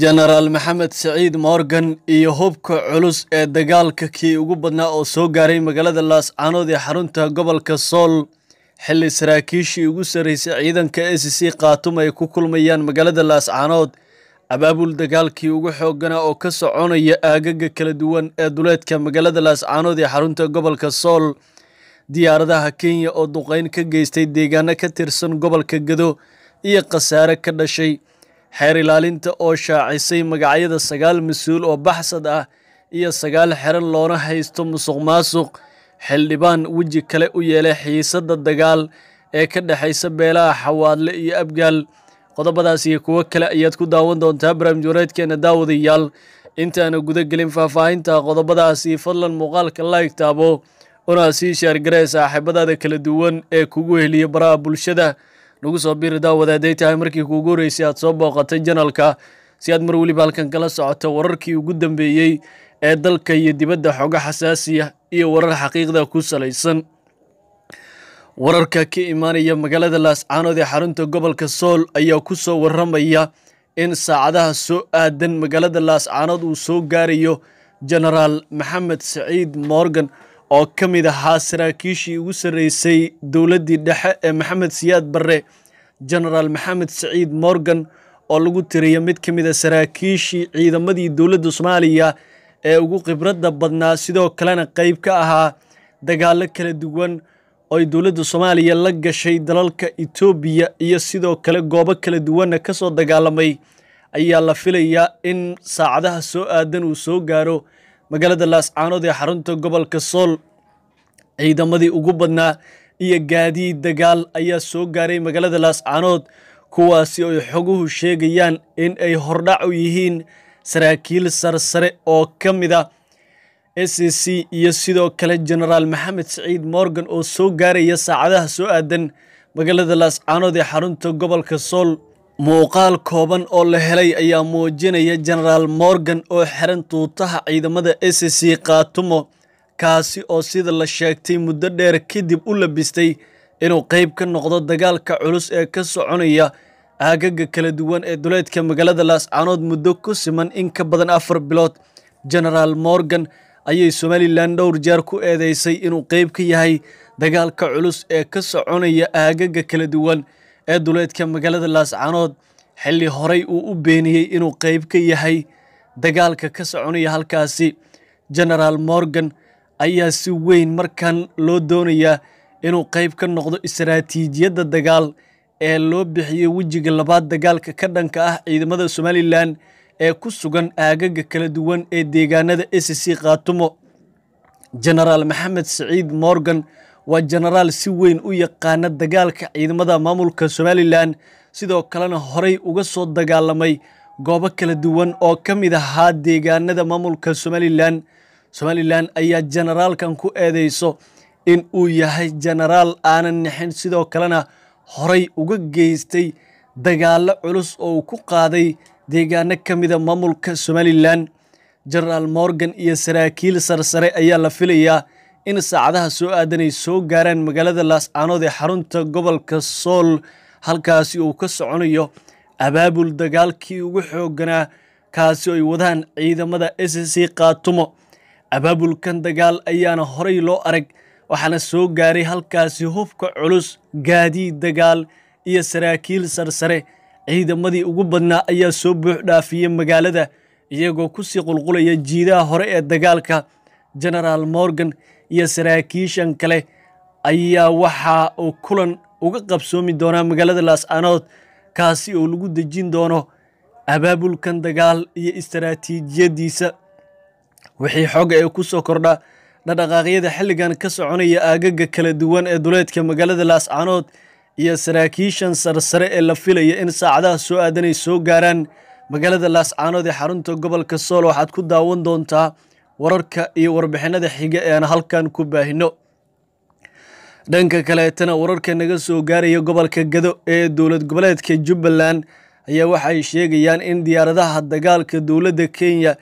jenaraal maxamed siciid morgan iyo hubka culus ee dagaalka kii ugu badnaa oo soo gaaray magaalada laascaanood ee xarunta gobolka sool xilli saraakiishii ugu sarreysay ciidanka a c c khaatum ay ku kulmayaan magaalada laascaanood abaabul dagaalkii ugu xooganaa oo ka soconaya aagaga kala duwan ee duleedka magaalada laascaanood ee xarunta gobolka sool diyaaradaha kenya oo duqeyn ka geystay deegaano ka tirsan gobolka gado iyo khasaare ka dhashay xeer ilaalinta oo shaacisay magacyada sagaal mas-uul oo baxsad ah iyo sagaal xeran loona haysto musuq maasuq xildhibaan weji kale u yeelay xiisadda dagaal ee ka dhexaysa beelaha xawaadle iyo abgaal qodobadaas iyo kuwo kale ayaad ku daawan doontaa barnaamij wareedkeena daawadayaal intaana gudagelin faahfaahinta qodobadaasi fadlan muuqaalka layg taabo una sii sheergaree saaxiibadaada kala duwan ee kugu heliya baraha bulshada nagu soo biiri daawada hadday tahay markii kuugu horeysay aad soo booqatay janalka si aad mar weliba halkan kala socoto wararkii ugu dambeeyey ee dalka iyo dibadda xooga xasaasiya iyo warar xaqiiqda ku salaysan wararka ka imaanaya magaalada laascaanood ee xarunta gobolka sool ayaa ku soo warramaya in saacadaha soo aadan magaalada laascaanood uu soo gaarayo jenaraal maxamed saciid morgan oo ka mid ahaa saraakiishii ugu sarreysay dowladdii dhexe ee maxamed siyaad barre jenaraal maxamed saciid morgan oo lagu tiriya mid ka mid a ah saraakiishii ciidamadii dowladda soomaaliya ee ugu khibradda badnaa sidoo kalena qayb ka ahaa dagaallo kala duwan oo ay dowladda soomaaliya la gashay dalalka etoobiya iyo sidoo kale goobo kala duwanna ka soo dagaalamay ayaa la filayaa in saacadaha soo aadan uu soo gaaro magaalada laascaanood ee xarunta gobolka sool ciidamadii ugu badnaa iyo gaadiid dagaal ayaa soo gaaray magaalada laascaanood kuwaasi oo ay xoguhu sheegayaan in ay hordhac u yihiin saraakiil sarsare oo ka mid ah a s c iyo sidoo kale jenaraal maxamed siciid morgan oo soo gaaraya saacadaha soo aadan magaalada laascaanood ee xarunta gobolka sool muuqaal kooban oo la helay ayaa muujinaya jenaraal morgan oo xiran tuutaha ciidamada s c kaatumo kaasi oo sida la sheegtay muddo dheer kadib u labistay inuu qayb ka noqdo dagaalka culus ee ka soconaya aagaga kala duwan ee duleedka magaalada laascaanood muddo ku siman in ka badan afar bilood jenaraal morgan ayay somalilan dhowr jeer ku eedeysay inuu qayb ka yahay dagaalka culus ee ka soconaya aagaga kala duwan ee duleedka magaalada laascanood xilli horay uu u beeniyey inuu qayb ka yahay dagaalka ka soconaya halkaasi jenaraal morgan ayaa si weyn markan loo doonayaa inuu qayb ka noqdo istaraatiijiyadda dagaal ee loo bixiyey wejiga labaad dagaalka ka dhanka ah ciidamada somalilan ee ku sugan aagaga kala duwan ee deegaanada e c c khaatumo genaraal maxamed siciid morgan waa jenaraal si weyn u yaqaana dagaalka ciidamada maamulka somalilan sidoo kalena horay uga soo dagaalamay goobo kala duwan oo ka mid ahaa deegaanada maamulka somalilan somalilan ayaa jenaraalkan ku eedeyso in uu yahay jenaraal aanan nixin sidoo kalena horay uga geystay dagaalo culus oo uu ku qaaday deegaano ka mida ah maamulka somalilan jenaraal morgan iyo saraakiil sarsare ayaa la filayaa in saacadaha soo aadanay soo gaaraan magaalada laas aanood ee xarunta gobolka sool halkaasi uu ka soconayo abaabul dagaalkii ugu xoogganaa kaasi ay wadaan ciidamada s c kaatumo abaabulkan dagaal ayaana horay loo arag waxaana soo gaaray halkaasi hubka culus gaadiid dagaal iyo saraakiil sarsare ciidamadii ugu badnaa ayaa soo buux buuxdhaafiyey magaalada iyagoo ku sii qulqulaya jiidaha hore ee dagaalka jenaraal morgan iyo saraakiishan kale ayaa waxaa uu kulan uga qabsoomi doonaa magaalada laascanood kaasi oo lagu dejin doono abaabulkan dagaal iyo istaraatiijiyadiisa wixii xoga ee ku soo kordha dhadhaqaaqyada xilligan ka soconaya aagaga kala duwan ee duleedka magaalada laascanood iyo saraakiishan sarsare ee la filaya in saacadaha soo aadanay soo gaaraan magaalada laascanood ee xarunta gobolka sool waxaad ku daawan doontaa wararka iyo warbixinada xiga ee aan halkan ku baahino dhanka kaleetana wararka naga soo gaaraya gobolka gado ee dowlad goboleedka jubbaland ayaa waxay sheegayaan in diyaaradaha dagaalka dowladda kenya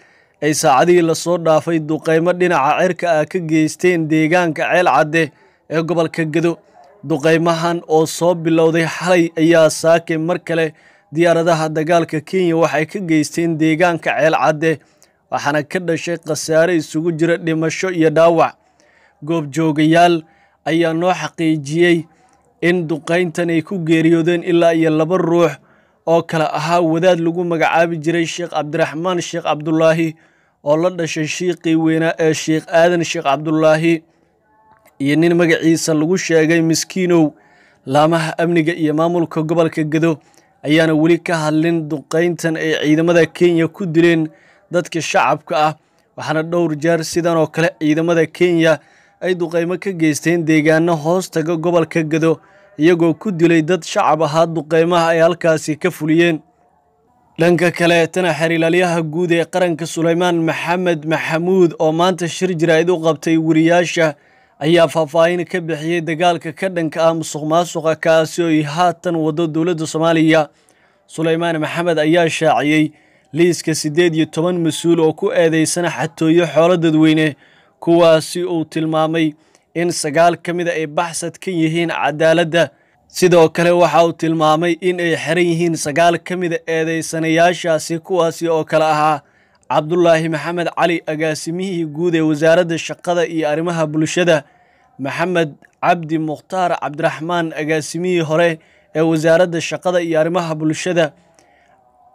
ay saacadihii lasoo dhaafay duqeymo dhinaca cirka ah ka geysteen deegaanka ceel cadde ee gobolka gado duqeymahan oo soo bilowday xalay ayaa saakay mar kale diyaaradaha dagaalka kenya waxay ka geysteen deegaanka ceel cadde waxaana ka dhashay khasaare isugu jira dhimasho iyo dhaawac goobjoogayaal ayaa noo xaqiijiyey in duqayntan ay ku geeriyoodeen ilaa iyo laba ruux oo kale ahaa wadaad lagu magacaabi jiray sheekh cabdiraxmaan sheekh cabdulaahi oo la dhashay shiiqii weynaa ee sheekh aadan sheekh cabdulaahi iyo nin magaciisa lagu sheegay miskiinow laamaha amniga iyo maamulka gobolka gedo ayaana weli ka hadlin duqayntan ay ciidamada kenya ku dileen dadka shacabka ah waxaana dhowr jeer sidan oo kale ciidamada kenya ay duqaymo ka geysteen deegaano hoos taga gobolka gado iyagoo ku dilay dad shacab ahaa duqaymaha ay halkaasi ka fuliyeen dhanka kale tana xiriilaalyaha guud ee qaranka sulaymaan maxamed maxamuud oo maanta shir jaraa'id u qabtay wariyaasha ayaa faahfaahin ka bixiyey dagaalka ka dhanka ah musuq maasuqa kaasi oy haatan waddo dowladda soomaaliya sulaymaan maxamed ayaa shaaciyey liiska siddeed iyo toban mas-uul oo ku eedaysana xatooyo xoolo dadweyne kuwaasi uu tilmaamay in sagaal ka mida ah ay baxsad ka yihiin cadaaladda sidoo kale waxa uu tilmaamay in ay xiran yihiin sagaal ka mida ah eedaysanayaashaasi kuwaasi oo kale ahaa cabdulaahi maxamed cali agaasimihii guud ee wasaaradda shaqada iyo arrimaha bulshada maxamed cabdi mukhtaar cabdiraxmaan agaasimihii hore ee wasaaradda shaqada iyo arrimaha bulshada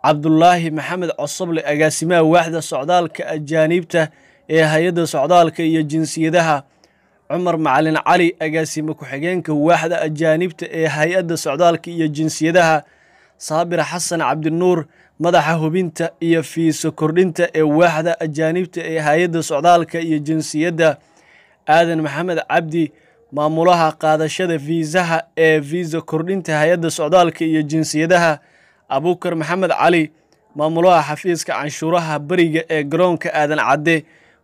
cabdulaahi maxamed cosoble agaasimaha waaxda socdaalka ajaaniibta ee hay-adda socdaalka iyo jinsiyadaha cumar macalin cali agaasime ku-xigeenka waaxda ajaanibta ee hay-adda socdaalka iyo jinsiyadaha saabir xasan cabdinuur madaxa hubinta iyo fiiso kordhinta ee waaxda ajaanibta ee hay-adda socdaalka iyo jinsiyadda aadan maxamed cabdi maamulaha qaadashada fiisaha ee fiisa kordhinta hay-adda socdaalka iyo jinsiyadaha abuukar maxamed cali maamulaha xafiiska canshuuraha beriga ee garoonka aadan cadde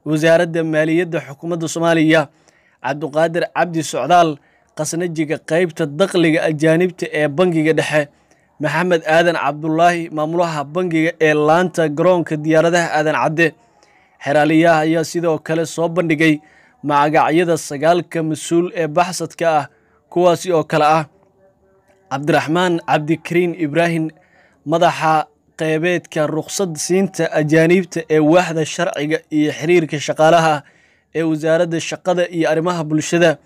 wasaaradda maaliyadda xukuumadda soomaaliya cabdiqaadir cabdi socdaal khasnajiga qaybta dakhliga ajaanibta ee bangiga dhexe maxamed aadan cabdulaahi maamulaha bangiga ee laanta garoonka diyaaradaha aadan cadde xeraaliyaha ayaa sidoo kale soo bandhigay magacyada sagaalka mas-uul ee baxsadka ah kuwaasi oo kale ah cabdiraxmaan cabdikariin ibraahim madaxa qeybeedka rukhsad siinta ajaaniibta ee waaxda sharciga iyo xiriirka shaqaalaha ee wasaaradda shaqada iyo arrimaha bulshada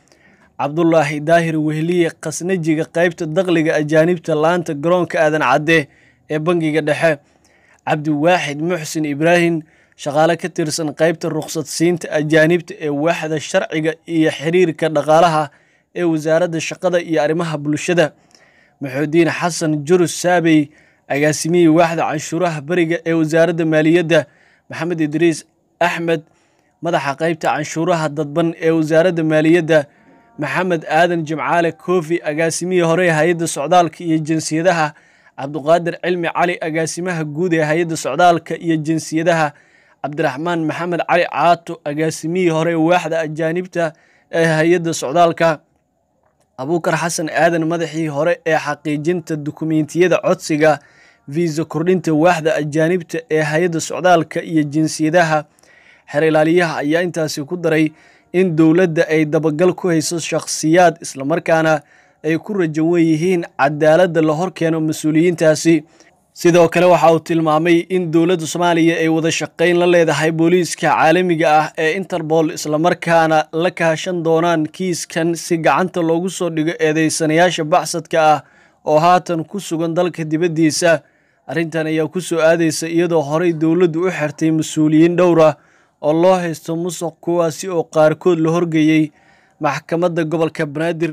cabdulaahi daahir wehliye khasnajiga qeybta dakhliga ajaanibta laanta garoonka aadan cadde ee bangiga dhexe cabdiwaaxid muxsin ibraahim shaqaale ka tirsan qeybta rukhsad siinta ajaanibta ee waaxda sharciga iyo xiriirka dhaqaalaha ee wasaaradda shaqada iyo arrimaha bulshada maxuudiin xasan jurus saabey agaasimihii waaxda canshuuraha bariga ee wasaaradda maaliyadda maxamed idriis axmed madaxa qaybta canshuuraha dadban ee wasaaradda maaliyadda maxamed aadan jimcaale koofi agaasimihii hore ee hay-adda socdaalka iyo jinsiyadaha cabduqaadir cilmi cali agaasimaha guud ee hay-adda socdaalka iyo jinsiyadaha cabdiraxmaan maxamed cali caato agaasimihii hore waaxda ajaanibta ee hay-adda socdaalka abuukar xasan aadan madaxii hore ee xaqiijinta dukumeentiyada codsiga fiisa kordhinta waaxda ajaanibta ee hay-adda socdaalka iyo jinsiyadaha xer ilaaliyaha ayaa intaasi ku daray in dowladda ay dabagal ku hayso shakhsiyaad islamarkaana ay ku raja wen yihiin cadaaladda la hor keeno mas-uuliyiintaasi sidoo kale waxa uu tilmaamay in dowladda soomaaliya ay wada shaqayn la leedahay booliiska caalamiga ah ee interbool islamarkaana la kahashan doonaan kiiskan si gacanta loogu soo dhigo eedaysanayaasha baxsadka ah oo haatan ku sugan dalka dibaddiisa arrintan ayaa ku soo aadaysa iyadoo horay dowladdu u xirtay mas-uuliyiin dhowr ah oo loo haysto musuq kuwaasi oo qaarkood la horgeeyey maxkamadda gobolka banaadir